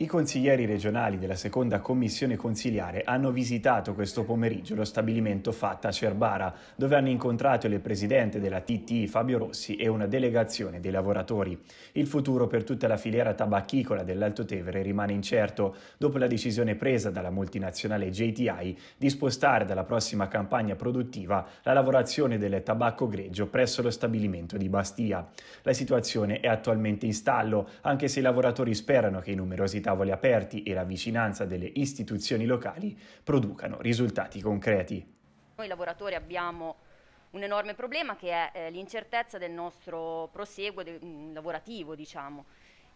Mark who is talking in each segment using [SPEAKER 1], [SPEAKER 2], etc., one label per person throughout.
[SPEAKER 1] I consiglieri regionali della seconda commissione consiliare hanno visitato questo pomeriggio lo stabilimento Fatta a Cerbara, dove hanno incontrato il presidente della TTI Fabio Rossi e una delegazione dei lavoratori. Il futuro per tutta la filiera tabacchicola dell'Alto Tevere rimane incerto, dopo la decisione presa dalla multinazionale JTI di spostare dalla prossima campagna produttiva la lavorazione del tabacco greggio presso lo stabilimento di Bastia. La situazione è attualmente in stallo, anche se i lavoratori sperano che in numerosi tavoli aperti e la vicinanza delle istituzioni locali producano risultati concreti.
[SPEAKER 2] Noi lavoratori abbiamo un enorme problema che è eh, l'incertezza del nostro proseguo de, mm, lavorativo, diciamo.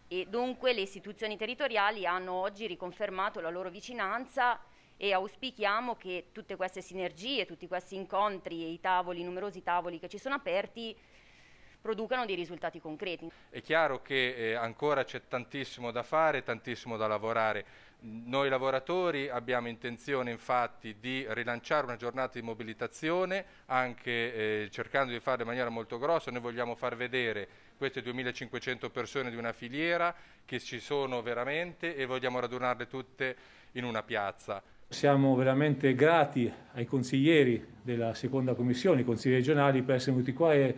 [SPEAKER 2] E dunque le istituzioni territoriali hanno oggi riconfermato la loro vicinanza e auspichiamo che tutte queste sinergie, tutti questi incontri e i tavoli, i numerosi tavoli che ci sono aperti producano dei risultati concreti.
[SPEAKER 3] È chiaro che eh, ancora c'è tantissimo da fare, tantissimo da lavorare. Noi lavoratori abbiamo intenzione infatti di rilanciare una giornata di mobilitazione anche eh, cercando di farlo in maniera molto grossa, noi vogliamo far vedere queste 2500 persone di una filiera che ci sono veramente e vogliamo radunarle tutte in una piazza.
[SPEAKER 4] Siamo veramente grati ai consiglieri della seconda commissione, i consiglieri regionali per essere venuti qua e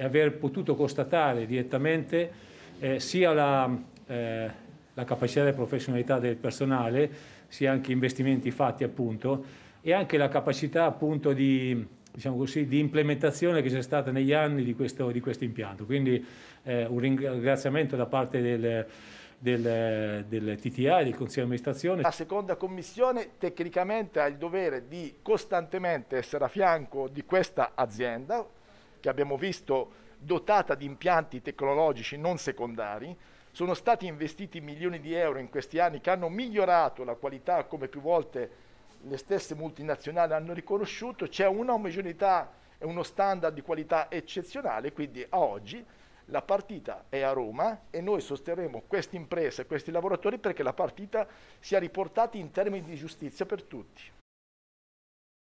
[SPEAKER 4] e aver potuto constatare direttamente eh, sia la, eh, la capacità e professionalità del personale, sia anche investimenti fatti appunto, e anche la capacità appunto di, diciamo così, di implementazione che c'è stata negli anni di questo, di questo impianto. Quindi eh, un ringraziamento da parte del, del, del TTA, del Consiglio di amministrazione. La
[SPEAKER 5] seconda commissione tecnicamente ha il dovere di costantemente essere a fianco di questa azienda, che abbiamo visto dotata di impianti tecnologici non secondari, sono stati investiti milioni di euro in questi anni che hanno migliorato la qualità come più volte le stesse multinazionali hanno riconosciuto, c'è un'omogeneità e uno standard di qualità eccezionale, quindi a oggi la partita è a Roma e noi sosterremo queste imprese, e questi lavoratori perché la partita sia riportata in termini di giustizia per tutti.